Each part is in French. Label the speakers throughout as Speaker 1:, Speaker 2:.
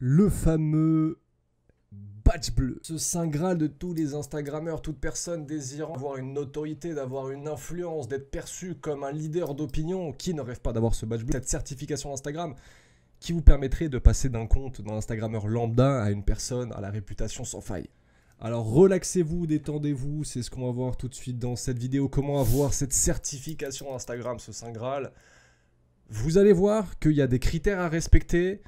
Speaker 1: le fameux badge bleu. Ce saint graal de tous les Instagrammeurs, toute personne désirant avoir une autorité, d'avoir une influence, d'être perçu comme un leader d'opinion, qui ne rêve pas d'avoir ce badge bleu, cette certification Instagram qui vous permettrait de passer d'un compte d'un Instagrammeur lambda à une personne à la réputation sans faille. Alors relaxez-vous, détendez-vous, c'est ce qu'on va voir tout de suite dans cette vidéo, comment avoir cette certification Instagram, ce saint graal. Vous allez voir qu'il y a des critères à respecter,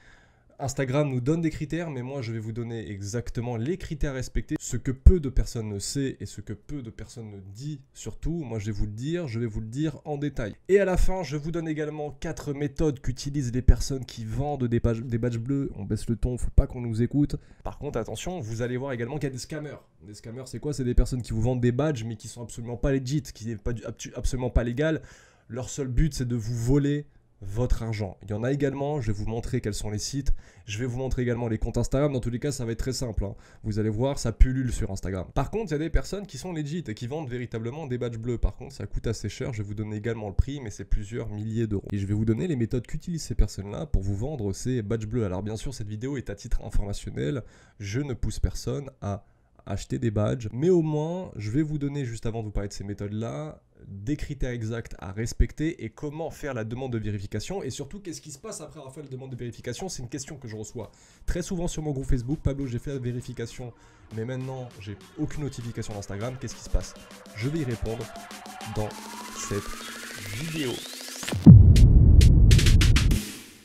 Speaker 1: Instagram nous donne des critères, mais moi je vais vous donner exactement les critères respectés, ce que peu de personnes ne sait et ce que peu de personnes ne dit surtout. Moi je vais vous le dire, je vais vous le dire en détail. Et à la fin, je vous donne également quatre méthodes qu'utilisent les personnes qui vendent des, badges bleus. On baisse le ton, faut pas qu'on nous écoute. Par contre, attention, vous allez voir également qu'il y a des scammers. Des scammers, c'est quoi C'est des personnes qui vous vendent des badges mais qui sont absolument pas legit, qui n'est pas, absolument pas légal. Leur seul but, c'est de vous voler votre argent. Il y en a également, je vais vous montrer quels sont les sites, je vais vous montrer également les comptes Instagram, dans tous les cas ça va être très simple, hein. vous allez voir ça pullule sur Instagram. Par contre il y a des personnes qui sont legit et qui vendent véritablement des badges bleus, par contre ça coûte assez cher, je vais vous donner également le prix mais c'est plusieurs milliers d'euros. Et je vais vous donner les méthodes qu'utilisent ces personnes-là pour vous vendre ces badges bleus. Alors bien sûr cette vidéo est à titre informationnel, je ne pousse personne à acheter des badges. Mais au moins, je vais vous donner, juste avant de vous parler de ces méthodes-là, des critères exacts à respecter et comment faire la demande de vérification et surtout qu'est-ce qui se passe après avoir fait la demande de vérification c'est une question que je reçois très souvent sur mon groupe Facebook Pablo j'ai fait la vérification mais maintenant j'ai aucune notification d'Instagram qu'est-ce qui se passe je vais y répondre dans cette vidéo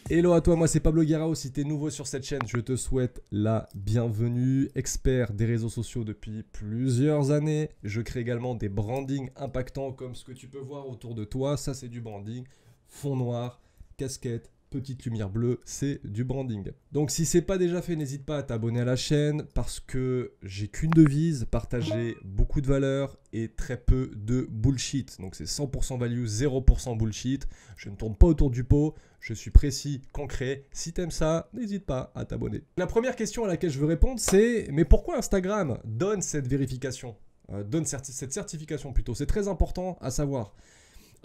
Speaker 1: Hello à toi, moi c'est Pablo Guerrao. Si tu es nouveau sur cette chaîne, je te souhaite la bienvenue. Expert des réseaux sociaux depuis plusieurs années, je crée également des brandings impactants comme ce que tu peux voir autour de toi. Ça, c'est du branding. Fond noir, casquette, petite lumière bleue, c'est du branding. Donc si c'est pas déjà fait, n'hésite pas à t'abonner à la chaîne parce que j'ai qu'une devise, partager beaucoup de valeur et très peu de bullshit. Donc c'est 100% value, 0% bullshit. Je ne tourne pas autour du pot, je suis précis, concret. Si t'aimes ça, n'hésite pas à t'abonner. La première question à laquelle je veux répondre, c'est mais pourquoi Instagram donne cette vérification euh, donne cette certification plutôt. C'est très important à savoir.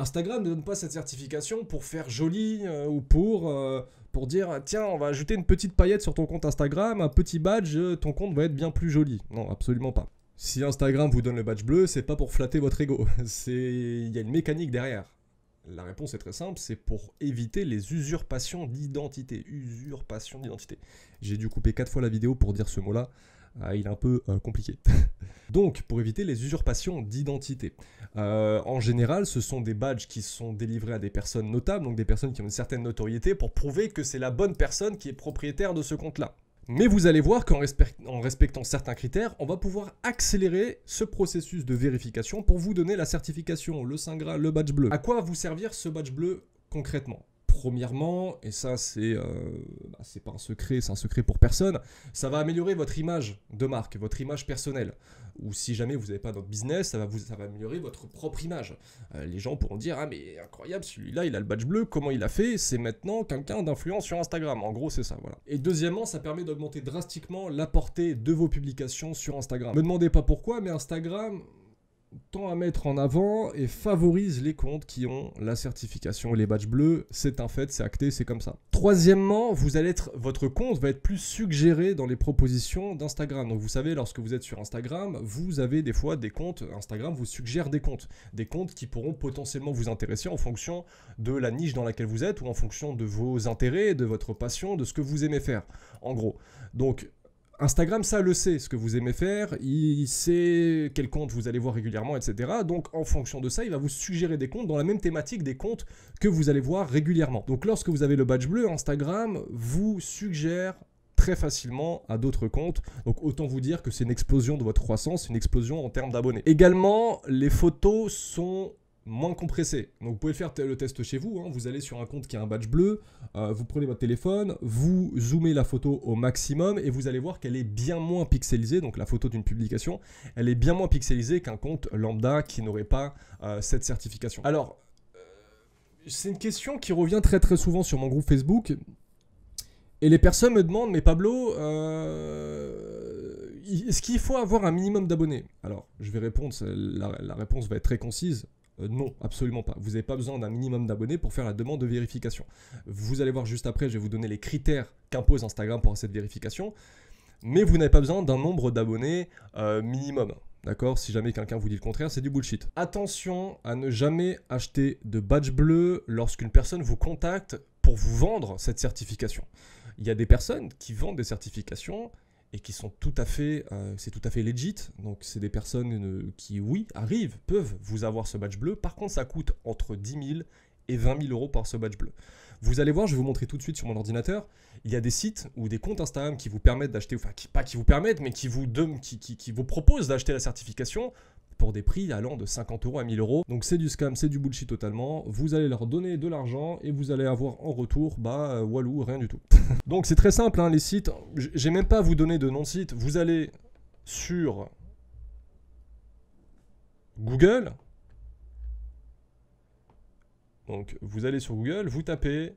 Speaker 1: Instagram ne donne pas cette certification pour faire joli euh, ou pour, euh, pour dire tiens, on va ajouter une petite paillette sur ton compte Instagram, un petit badge, euh, ton compte va être bien plus joli. Non, absolument pas. Si Instagram vous donne le badge bleu, c'est pas pour flatter votre ego, c'est il y a une mécanique derrière. La réponse est très simple, c'est pour éviter les usurpations d'identité. Usurpation d'identité. J'ai dû couper quatre fois la vidéo pour dire ce mot-là. Ah, il est un peu euh, compliqué. Donc, pour éviter les usurpations d'identité, euh, en général, ce sont des badges qui sont délivrés à des personnes notables, donc des personnes qui ont une certaine notoriété, pour prouver que c'est la bonne personne qui est propriétaire de ce compte-là. Mais vous allez voir qu'en respectant certains critères, on va pouvoir accélérer ce processus de vérification pour vous donner la certification, le Singra, le badge bleu. À quoi vous servir ce badge bleu concrètement premièrement, et ça euh, bah, c'est pas un secret, c'est un secret pour personne, ça va améliorer votre image de marque, votre image personnelle. Ou si jamais vous n'avez pas d'autre business, ça va, vous, va améliorer votre propre image. Euh, les gens pourront dire Ah, mais incroyable, celui-là il a le badge bleu, comment il a fait C'est maintenant quelqu'un d'influence sur Instagram. En gros, c'est ça, voilà. Et deuxièmement, ça permet d'augmenter drastiquement la portée de vos publications sur Instagram. Me demandez pas pourquoi, mais Instagram tend à mettre en avant et favorise les comptes qui ont la certification et les badges bleus. C'est un fait, c'est acté, c'est comme ça. Troisièmement, vous allez être, votre compte va être plus suggéré dans les propositions d'Instagram. Donc vous savez, lorsque vous êtes sur Instagram, vous avez des fois des comptes, Instagram vous suggère des comptes, des comptes qui pourront potentiellement vous intéresser en fonction de la niche dans laquelle vous êtes ou en fonction de vos intérêts, de votre passion, de ce que vous aimez faire, en gros. Donc Instagram, ça le sait, ce que vous aimez faire, il sait quel compte vous allez voir régulièrement, etc. Donc en fonction de ça, il va vous suggérer des comptes dans la même thématique des comptes que vous allez voir régulièrement. Donc lorsque vous avez le badge bleu, Instagram vous suggère très facilement à d'autres comptes. Donc autant vous dire que c'est une explosion de votre croissance, une explosion en termes d'abonnés. Également, les photos sont moins compressé. Donc vous pouvez faire le test chez vous, hein. vous allez sur un compte qui a un badge bleu, euh, vous prenez votre téléphone, vous zoomez la photo au maximum et vous allez voir qu'elle est bien moins pixelisée, donc la photo d'une publication, elle est bien moins pixelisée qu'un compte lambda qui n'aurait pas euh, cette certification. Alors, euh, c'est une question qui revient très très souvent sur mon groupe Facebook. Et les personnes me demandent, mais Pablo, est-ce qu'il faut avoir un minimum d'abonnés Alors, je vais répondre, la réponse va être très concise. Euh, non, absolument pas. Vous n'avez pas besoin d'un minimum d'abonnés pour faire la demande de vérification. Vous allez voir juste après, je vais vous donner les critères qu'impose Instagram pour cette vérification. Mais vous n'avez pas besoin d'un nombre d'abonnés euh, minimum. D'accord Si jamais quelqu'un vous dit le contraire, c'est du bullshit. Attention à ne jamais acheter de badge bleu lorsqu'une personne vous contacte pour vous vendre cette certification. Il y a des personnes qui vendent des certifications et qui sont tout à fait, euh, c'est tout à fait legit. Donc c'est des personnes euh, qui, oui, arrivent, peuvent vous avoir ce badge bleu. Par contre, ça coûte entre 10 000 et 20 000 euros par ce badge bleu. Vous allez voir, je vais vous montrer tout de suite sur mon ordinateur. Il y a des sites ou des comptes Instagram qui vous permettent d'acheter, enfin qui, pas qui vous permettent, mais qui vous, qui, qui vous proposent d'acheter la certification pour des prix allant de 50 euros à 1000 euros. Donc c'est du scam, c'est du bullshit totalement. Vous allez leur donner de l'argent et vous allez avoir en retour, bah, walou, rien du tout. Donc c'est très simple, hein, les sites, j'ai même pas à vous donner de nom de site. Vous allez sur Google. Donc vous allez sur Google, vous tapez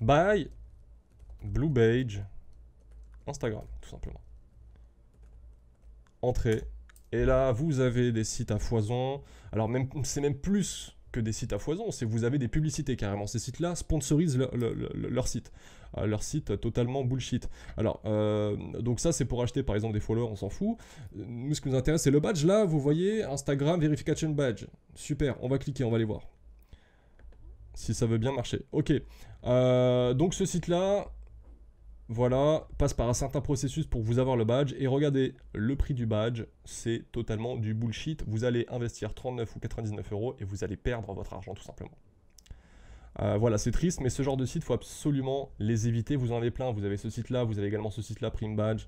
Speaker 1: Buy Blue Instagram, tout simplement. Entrée et là, vous avez des sites à foison. Alors, même, c'est même plus que des sites à foison, c'est vous avez des publicités carrément. Ces sites-là sponsorisent leur site. Euh, leur site totalement bullshit. Alors, euh, donc ça, c'est pour acheter par exemple des followers, on s'en fout. Nous, ce qui nous intéresse, c'est le badge. Là, vous voyez Instagram Verification Badge. Super, on va cliquer, on va aller voir. Si ça veut bien marcher. Ok. Euh, donc ce site-là, voilà, passe par un certain processus pour vous avoir le badge. Et regardez, le prix du badge, c'est totalement du bullshit. Vous allez investir 39 ou 99 euros et vous allez perdre votre argent tout simplement. Euh, voilà, c'est triste, mais ce genre de site, faut absolument les éviter. Vous en avez plein. Vous avez ce site-là, vous avez également ce site-là, Prime Badge.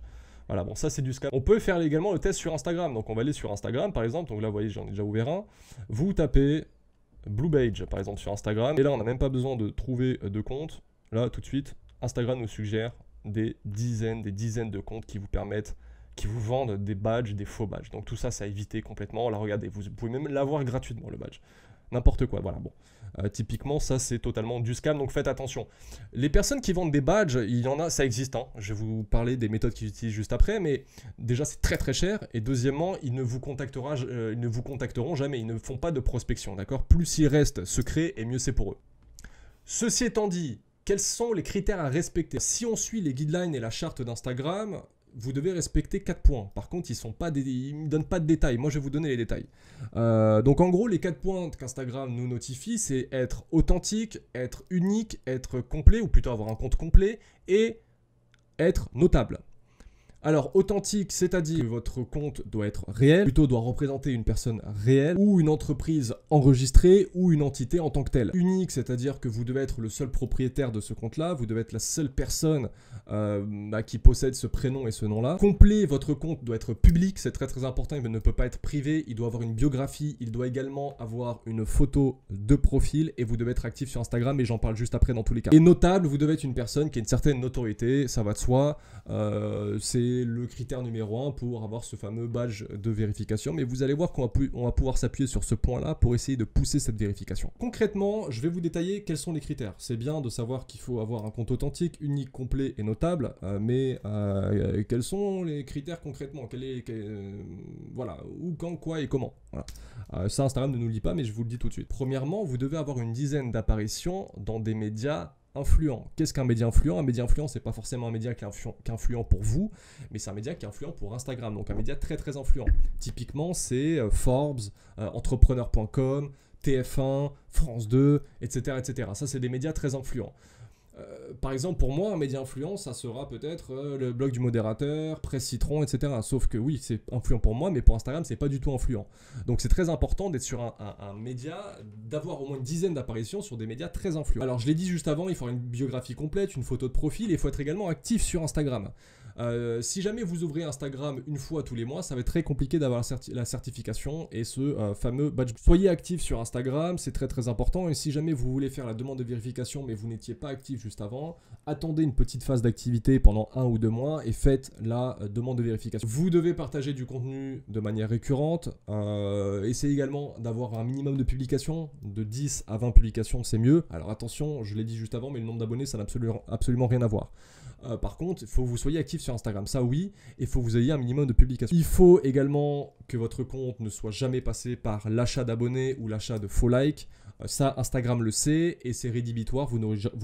Speaker 1: Voilà, bon, ça c'est du scam. On peut faire également le test sur Instagram. Donc on va aller sur Instagram par exemple. Donc là, vous voyez, j'en ai déjà ouvert un. Vous tapez Blue Badge par exemple sur Instagram. Et là, on n'a même pas besoin de trouver de compte. Là, tout de suite, Instagram nous suggère des dizaines, des dizaines de comptes qui vous permettent, qui vous vendent des badges, des faux badges. Donc tout ça, ça a évité complètement. Là, regardez, vous pouvez même l'avoir gratuitement, le badge. N'importe quoi, voilà, bon. Euh, typiquement, ça, c'est totalement du scam, donc faites attention. Les personnes qui vendent des badges, il y en a, ça existe. Hein. Je vais vous parler des méthodes qu'ils utilisent juste après, mais déjà, c'est très très cher. Et deuxièmement, ils ne vous, euh, ne vous contacteront jamais, ils ne font pas de prospection, d'accord Plus ils restent secrets, et mieux c'est pour eux. Ceci étant dit, quels sont les critères à respecter Si on suit les guidelines et la charte d'Instagram, vous devez respecter 4 points. Par contre, ils ne donnent pas de détails. Moi, je vais vous donner les détails. Euh, donc, en gros, les 4 points qu'Instagram nous notifie, c'est être authentique, être unique, être complet, ou plutôt avoir un compte complet, et être notable. Alors, authentique, c'est-à-dire que votre compte doit être réel, plutôt doit représenter une personne réelle ou une entreprise enregistrée ou une entité en tant que telle. Unique, c'est-à-dire que vous devez être le seul propriétaire de ce compte-là, vous devez être la seule personne euh, bah, qui possède ce prénom et ce nom-là. Complet, votre compte doit être public, c'est très très important, il ne peut pas être privé, il doit avoir une biographie, il doit également avoir une photo de profil et vous devez être actif sur Instagram et j'en parle juste après dans tous les cas. Et notable, vous devez être une personne qui a une certaine notoriété, ça va de soi, euh, c'est le critère numéro un pour avoir ce fameux badge de vérification. Mais vous allez voir qu'on va, on va pouvoir s'appuyer sur ce point-là pour essayer de pousser cette vérification. Concrètement, je vais vous détailler quels sont les critères. C'est bien de savoir qu'il faut avoir un compte authentique, unique, complet et notable, euh, mais euh, quels sont les critères concrètement quel est, euh, Voilà, où, quand, quoi et comment. ça, Instagram ne nous le dit pas, mais je vous le dis tout de suite. Premièrement, vous devez avoir une dizaine d'apparitions dans des médias influent. Qu'est-ce qu'un média influent Un média influent, c'est pas forcément un média qui est, influent, pour vous, mais c'est un média qui est influent pour Instagram. Donc un média très très influent. Typiquement, c'est euh, Forbes, euh, entrepreneur.com, TF1, France 2, etc. etc. Ça, c'est des médias très influents. Euh, par exemple, pour moi, un média influent, ça sera peut-être euh, le blog du modérateur, Presse Citron, etc. Sauf que oui, c'est influent pour moi, mais pour Instagram, c'est pas du tout influent. Donc c'est très important d'être sur un, média, d'avoir au moins une dizaine d'apparitions sur des médias très influents. Alors je l'ai dit juste avant, il faut une biographie complète, une photo de profil, et il faut être également actif sur Instagram. Euh, si jamais vous ouvrez Instagram une fois tous les mois, ça va être très compliqué d'avoir la, certification et ce euh, fameux badge. Soyez actif sur Instagram, c'est très très important. Et si jamais vous voulez faire la demande de vérification mais vous n'étiez pas actif juste avant, attendez une petite phase d'activité pendant un ou deux mois et faites la euh, demande de vérification. Vous devez partager du contenu de manière récurrente. essayez également d'avoir un minimum de publications, de 10 à 20 publications, c'est mieux. Alors attention, je l'ai dit juste avant, mais le nombre d'abonnés, ça n'a absolument rien à voir. Euh, par contre, il faut que vous soyez actif sur Instagram, ça oui, et il faut que vous ayez un minimum de publications. Il faut également que votre compte ne soit jamais passé par l'achat d'abonnés ou l'achat de faux likes. Euh, ça, Instagram le sait et c'est rédhibitoire, vous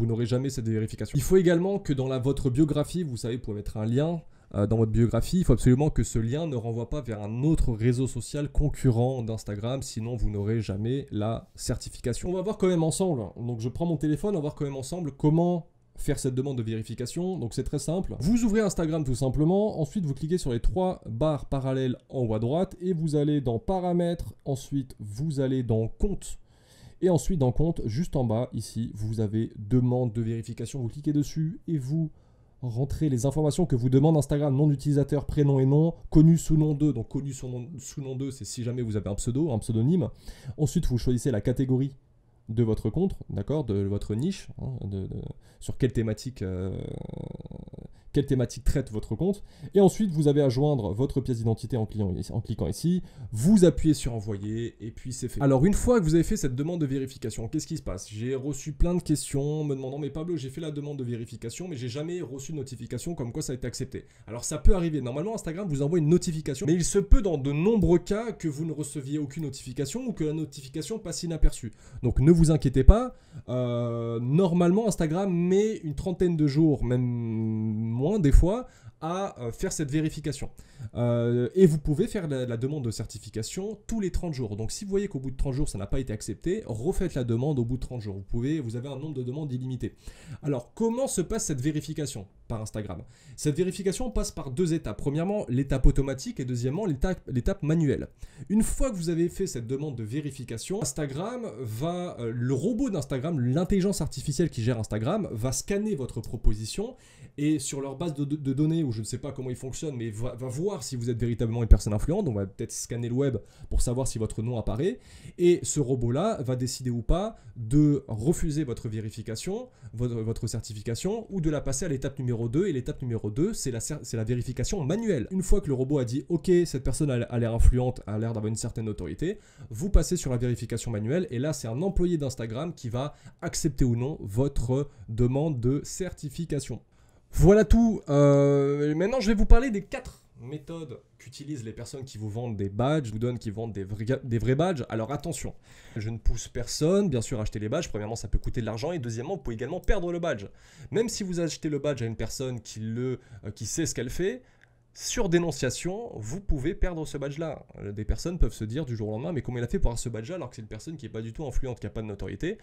Speaker 1: n'aurez jamais cette vérification. Il faut également que dans votre biographie, vous savez, vous pouvez mettre un lien, euh, dans votre biographie, il faut absolument que ce lien ne renvoie pas vers un autre réseau social concurrent d'Instagram, sinon vous n'aurez jamais la certification. On va voir quand même ensemble, donc je prends mon téléphone, on va voir quand même ensemble comment faire cette demande de vérification. Donc c'est très simple. Vous ouvrez Instagram tout simplement. Ensuite, vous cliquez sur les trois barres parallèles en haut à droite et vous allez dans paramètres. Ensuite, vous allez dans compte. Et ensuite, dans compte, juste en bas, ici, vous avez demande de vérification. Vous cliquez dessus et vous rentrez les informations que vous demande Instagram, nom d'utilisateur, prénom et nom, connu sous nom 2. Donc connu sous nom, sous 2, c'est si jamais vous avez un pseudo, un pseudonyme. Ensuite, vous choisissez la catégorie de votre contre, d'accord, de votre niche, hein, de, sur quelle thématique euh, thématique traite votre compte. Et ensuite, vous avez à joindre votre pièce d'identité en, en, cliquant ici. Vous appuyez sur envoyer et puis c'est fait. Alors, une fois que vous avez fait cette demande de vérification, qu'est-ce qui se passe J'ai reçu plein de questions me demandant mais Pablo, j'ai fait la demande de vérification, mais j'ai jamais reçu de notification comme quoi ça a été accepté. Alors, ça peut arriver. Normalement, Instagram vous envoie une notification, mais il se peut dans de nombreux cas que vous ne receviez aucune notification ou que la notification passe inaperçue. Donc, ne vous inquiétez pas. Euh, normalement, Instagram met une trentaine de jours, même moins des fois, euh, faire cette vérification. Euh, et vous pouvez faire la, demande de certification tous les 30 jours. Donc si vous voyez qu'au bout de 30 jours ça n'a pas été accepté, refaites la demande au bout de 30 jours. Vous, pouvez, vous avez un nombre de demandes illimité. Alors comment se passe cette vérification par Instagram Cette vérification passe par deux étapes. Premièrement, l'étape automatique et deuxièmement, l'étape manuelle. Une fois que vous avez fait cette demande de vérification, Instagram va, euh, le robot d'Instagram, l'intelligence artificielle qui gère Instagram, va scanner votre proposition et sur leur base de, de données je ne sais pas comment il fonctionne, mais va, va voir si vous êtes véritablement une personne influente. On va peut-être scanner le web pour savoir si votre nom apparaît. Et ce robot-là va décider ou pas de refuser votre vérification, votre, certification, ou de la passer à l'étape numéro 2. Et l'étape numéro 2, c'est la, vérification manuelle. Une fois que le robot a dit OK, cette personne a l'air influente, a l'air d'avoir une certaine autorité, vous passez sur la vérification manuelle. Et là, c'est un employé d'Instagram qui va accepter ou non votre demande de certification. Voilà tout. Euh, maintenant, je vais vous parler des quatre méthodes qu'utilisent les personnes qui vous vendent des badges, vous donnent qui vendent des vrais, des badges. Alors attention, je ne pousse personne, bien sûr, à acheter les badges. Premièrement, ça peut coûter de l'argent et deuxièmement, vous pouvez également perdre le badge. Même si vous achetez le badge à une personne qui, le, euh, qui sait ce qu'elle fait, sur dénonciation, vous pouvez perdre ce badge-là. Euh, des personnes peuvent se dire du jour au lendemain, mais comment il a fait pour avoir ce badge-là alors que c'est une personne qui n'est pas du tout influente, qui n'a pas de notoriété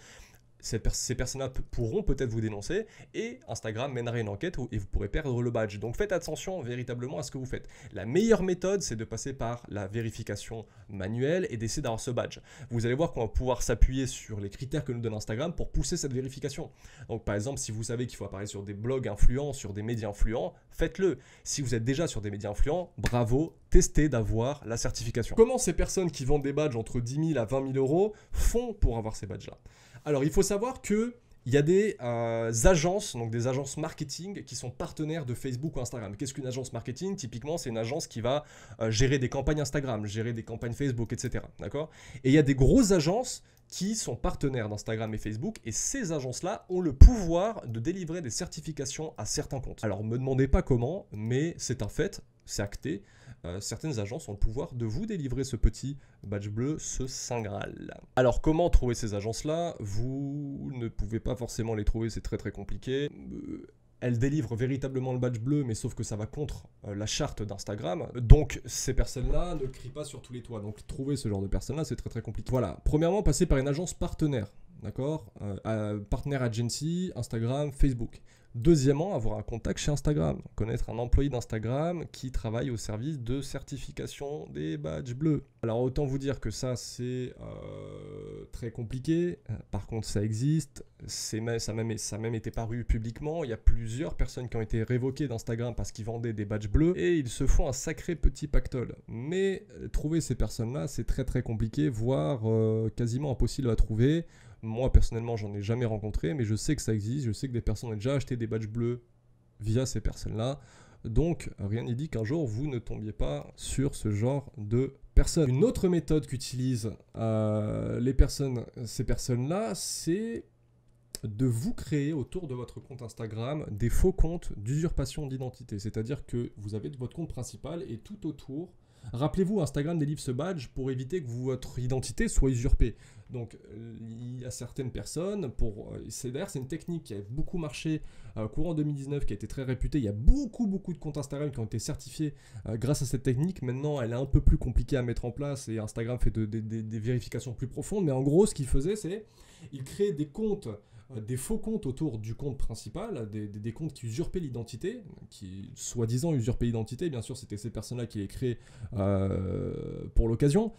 Speaker 1: ces, personnes-là pourront peut-être vous dénoncer et Instagram mènera une enquête et vous pourrez perdre le badge. Donc faites attention véritablement à ce que vous faites. La meilleure méthode, c'est de passer par la vérification manuelle et d'essayer d'avoir ce badge. Vous allez voir qu'on va pouvoir s'appuyer sur les critères que nous donne Instagram pour pousser cette vérification. Donc par exemple, si vous savez qu'il faut apparaître sur des blogs influents, sur des médias influents, faites-le. Si vous êtes déjà sur des médias influents, bravo, testez d'avoir la certification. Comment ces personnes qui vendent des badges entre 10 000 à 20 000 euros font pour avoir ces badges-là alors, il faut savoir que il y a des euh, agences, donc des agences marketing qui sont partenaires de Facebook ou Instagram. Qu'est-ce qu'une agence marketing Typiquement, c'est une agence qui va euh, gérer des campagnes Instagram, gérer des campagnes Facebook, etc. D'accord Et il y a des grosses agences qui sont partenaires d'Instagram et Facebook, et ces agences-là ont le pouvoir de délivrer des certifications à certains comptes. Alors, ne me demandez pas comment, mais c'est un fait, c'est acté. Euh, certaines agences ont le pouvoir de vous délivrer ce petit badge bleu, ce Saint Graal. Alors comment trouver ces agences-là Vous ne pouvez pas forcément les trouver, c'est très très compliqué. Euh, elles délivrent véritablement le badge bleu, mais sauf que ça va contre euh, la charte d'Instagram. Donc ces personnes-là ne crient pas sur tous les toits. Donc trouver ce genre de personnes-là, c'est très très compliqué. Voilà, premièrement, passer par une agence partenaire d'accord Partenaire agency, Instagram, Facebook. Deuxièmement, avoir un contact chez Instagram, connaître un employé d'Instagram qui travaille au service de certification des badges bleus. Alors autant vous dire que ça c'est euh, très compliqué, par contre ça existe, c'est ça, même, même été paru publiquement, il y a plusieurs personnes qui ont été révoquées d'Instagram parce qu'ils vendaient des badges bleus et ils se font un sacré petit pactole. Mais euh, trouver ces personnes-là c'est très très compliqué, voire euh, quasiment impossible à trouver. Moi, personnellement, j'en ai jamais rencontré, mais je sais que ça existe. Je sais que des personnes ont déjà acheté des badges bleus via ces personnes-là. Donc, rien n'est dit qu'un jour, vous ne tombiez pas sur ce genre de personnes. Une autre méthode qu'utilisent euh, les personnes, ces personnes-là, c'est de vous créer autour de votre compte Instagram des faux comptes d'usurpation d'identité. C'est-à-dire que vous avez votre compte principal et tout autour, Rappelez-vous, Instagram délivre ce badge pour éviter que votre identité soit usurpée. Donc, il y a certaines personnes, pour... Euh, c'est d'ailleurs c'est une technique qui a beaucoup marché euh, courant 2019, qui a été très réputée. Il y a beaucoup, beaucoup de comptes Instagram qui ont été certifiés euh, grâce à cette technique. Maintenant, elle est un peu plus compliquée à mettre en place et Instagram fait des vérifications plus profondes. Mais en gros, ce qu'il faisait, c'est il crée des comptes des faux comptes autour du compte principal, des, comptes qui usurpaient l'identité, qui soi-disant usurpaient l'identité, bien sûr c'était ces personnes-là qui les créaient euh, pour l'occasion.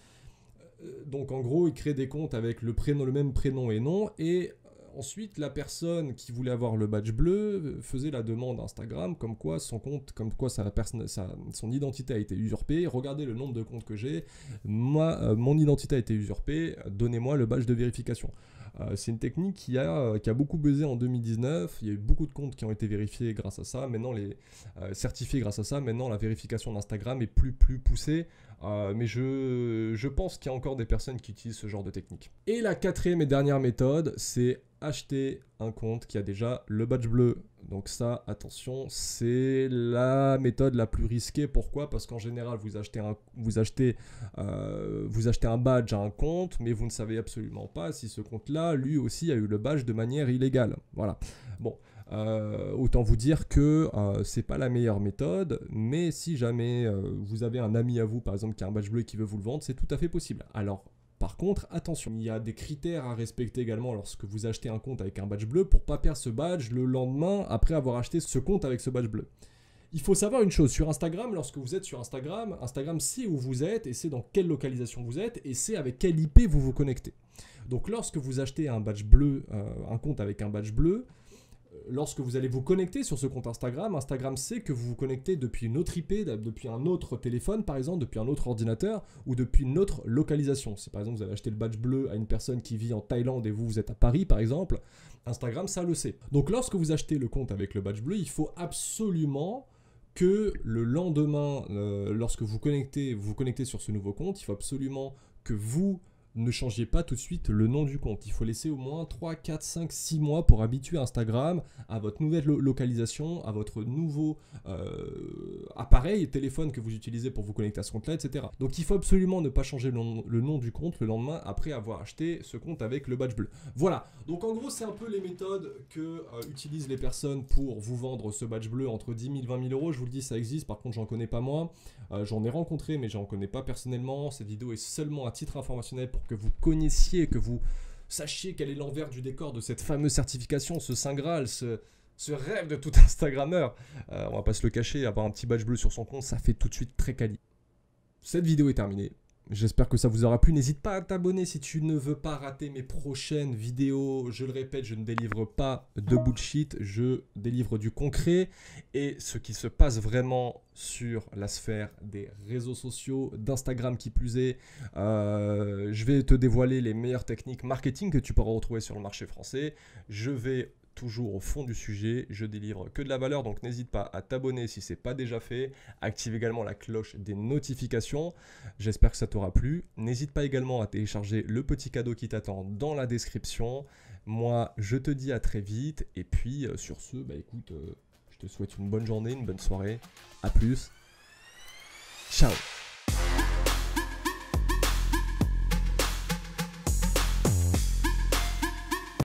Speaker 1: Euh, donc en gros, ils créaient des comptes avec le, prénom, le même prénom et nom, et euh, ensuite la personne qui voulait avoir le badge bleu faisait la demande Instagram comme quoi son compte, comme quoi sa personne, son identité a été usurpée. Regardez le nombre de comptes que j'ai, moi, mon identité a été usurpée, donnez-moi le badge de vérification. Euh, c'est une technique qui a, euh, qui a beaucoup buzzé en 2019. Il y a eu beaucoup de comptes qui ont été vérifiés grâce à ça. Maintenant, les euh, certifiés grâce à ça. Maintenant, la vérification d'Instagram est plus, plus poussée. mais je, je pense qu'il y a encore des personnes qui utilisent ce genre de technique. Et la quatrième et dernière méthode, c'est acheter un compte qui a déjà le badge bleu. Donc ça, attention, c'est la méthode la plus risquée. Pourquoi Parce qu'en général, vous achetez, un, vous, achetez, euh, vous achetez un badge à un compte, mais vous ne savez absolument pas si ce compte-là, lui aussi, a eu le badge de manière illégale. Voilà. Bon. Euh, autant vous dire que euh, c'est pas la meilleure méthode, mais si jamais vous avez un ami à vous, par exemple, qui a un badge bleu et qui veut vous le vendre, c'est tout à fait possible. Alors par contre, attention, il y a des critères à respecter également lorsque vous achetez un compte avec un badge bleu pour pas perdre ce badge le lendemain après avoir acheté ce compte avec ce badge bleu. Il faut savoir une chose, sur Instagram, lorsque vous êtes sur Instagram, Instagram sait où vous êtes et sait dans quelle localisation vous êtes et sait avec quelle IP vous vous connectez. Donc lorsque vous achetez un badge bleu, euh, un compte avec un badge bleu, lorsque vous allez vous connecter sur ce compte Instagram, Instagram sait que vous vous connectez depuis une autre IP, depuis un autre téléphone par exemple, depuis un autre ordinateur ou depuis une autre localisation. Si par exemple vous avez acheté le badge bleu à une personne qui vit en Thaïlande et vous vous êtes à Paris par exemple, Instagram ça le sait. Donc lorsque vous achetez le compte avec le badge bleu, il faut absolument que le lendemain, euh, lorsque vous connectez, vous, vous connectez sur ce nouveau compte, il faut absolument que vous ne changez pas tout de suite le nom du compte. Il faut laisser au moins 3, 4, 5, 6 mois pour habituer Instagram à votre nouvelle localisation, à votre nouveau euh, appareil, téléphone que vous utilisez pour vous connecter à ce compte-là, etc. Donc il faut absolument ne pas changer le nom, du compte le lendemain après avoir acheté ce compte avec le badge bleu. Voilà, donc en gros c'est un peu les méthodes que euh, utilisent les personnes pour vous vendre ce badge bleu entre 10 000, 20 000 euros. Je vous le dis, ça existe, par contre j'en connais pas moi. Euh, j'en ai rencontré mais j'en connais pas personnellement. Cette vidéo est seulement à titre informationnel pour que vous connaissiez, que vous sachiez quel est l'envers du décor de cette fameuse certification, ce Saint Graal, ce, ce rêve de tout Instagrammeur. Euh, on va pas se le cacher, avoir un petit badge bleu sur son compte, ça fait tout de suite très quali. Cette vidéo est terminée. J'espère que ça vous aura plu. N'hésite pas à t'abonner si tu ne veux pas rater mes prochaines vidéos. Je le répète, je ne délivre pas de bullshit, je délivre du concret et ce qui se passe vraiment sur la sphère des réseaux sociaux, d'Instagram qui plus est. Euh, je vais te dévoiler les meilleures techniques marketing que tu pourras retrouver sur le marché français. Je vais toujours au fond du sujet, je délivre que de la valeur, donc n'hésite pas à t'abonner si ce n'est pas déjà fait, active également la cloche des notifications, j'espère que ça t'aura plu, n'hésite pas également à télécharger le petit cadeau qui t'attend dans la description, moi je te dis à très vite, et puis euh, sur ce, bah écoute, euh, je te souhaite une bonne journée, une bonne soirée, A plus, ciao